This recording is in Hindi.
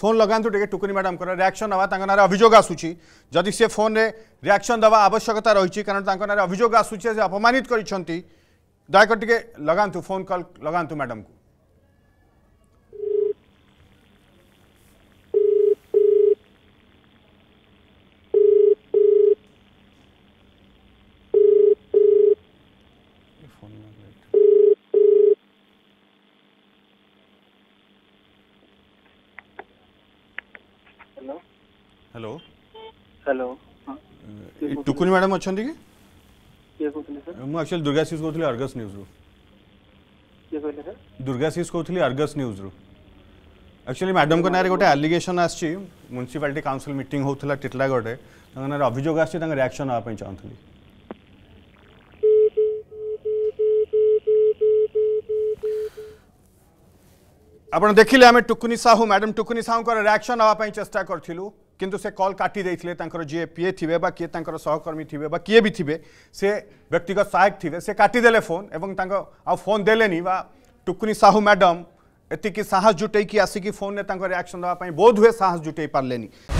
ફોન લગાંતુ ટીકે ટૂંકની ମ୍ୟାଡାମ୍ ଙ୍କର ରିଆକ୍ସନ୍ ନେବା ତାଙ୍କ ନାଁରେ ଅଭିଯୋଗ ଆସୁଛି ଯଦି ସେ ଫୋନ୍ରେ ରିଆକ୍ସନ୍ ଦେବା ଆବଶ୍ୟକତା ରହିଛି କାରଣ ତାଙ୍କ ନାଁରେ ଅଭିଯୋଗ ଆସୁଛି ସେ ଅପମାନିତ କରିଛନ୍ତି ଦୟାକରି ଟିକେ ଲଗାନ୍ତୁ ଫୋନ୍ କଲ୍ ଲଗାନ୍ତୁ ମ୍ୟାଡାମ୍କୁ hello hello hello Tukuni madam अच्छा दिखे मुझे अच्छा दुर्गा सिंह को थली अर्गस न्यूज़ रो दुर्गा सिंह को थली अर्गस न्यूज़ रो एक्चुअली मैडम को नारे गोटे एलिगेशन आसी म्यूनिसीपाल काउनसिल मीट होता टीटलागढ़ अभियोग आसान रियाक्शन नाप चाहूँगी आप देखिले आम टुकुनि साहू मैडम टुकुनि साहू का रियाक्शन नाप चेषा करूँ कितु से कल काटर जी पीए थे किए तर सहकर्मी थे किए भी थे से व्यक्तिगत सहायक थे से काटिदेले फोन और फोन दे टुकुनि साहू मैडम एति साहस जुटे कि आसिकी फोन में रियाक्शन देवाई बोध हुए साहस जुटे पारे नहीं